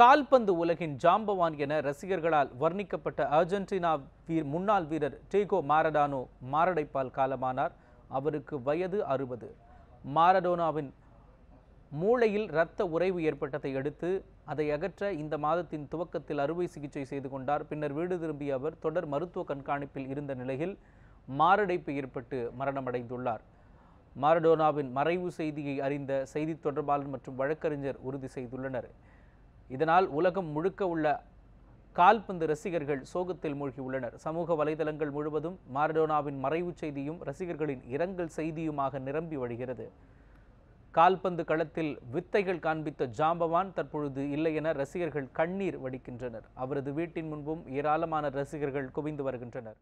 கால்பந்து உலகின் ஜாம்பவான் என ரசிகர்களால் வர்ணிக்கப்பட்ட அர்ஜென்டினா வீர் முன்னாள் வீரர் டேகோ மாரடானோ மாரடைப்பால் காலமானார் அவருக்கு வயது அறுபது மாரடோனாவின் மூளையில் இரத்த உறைவு ஏற்பட்டதை அடுத்து அதை அகற்ற இந்த மாதத்தின் துவக்கத்தில் அறுவை சிகிச்சை செய்து கொண்டார் பின்னர் வீடு திரும்பிய அவர் தொடர் மருத்துவ கண்காணிப்பில் இருந்த நிலையில் மாரடைப்பு ஏற்பட்டு மரணமடைந்துள்ளார் மாரடோனாவின் மறைவு செய்தியை அறிந்த செய்தி தொடர்பாளர் மற்றும் வழக்கறிஞர் உறுதி செய்துள்ளனர் இதனால் உலகம் முழுக்க உள்ள கால்பந்து ரசிகர்கள் சோகத்தில் மூழ்கியுள்ளனர் சமூக வலைதளங்கள் முழுவதும் மாரடோனாவின் மறைவு செய்தியும் ரசிகர்களின் இரங்கல் செய்தியுமாக நிரம்பி வழிகிறது கால்பந்து களத்தில் வித்தைகள் காண்பித்த ஜாம்பவான் தற்பொழுது இல்லை என ரசிகர்கள் கண்ணீர் வடிக்கின்றனர் அவரது வீட்டின் முன்பும் ஏராளமான ரசிகர்கள் குவிந்து வருகின்றனர்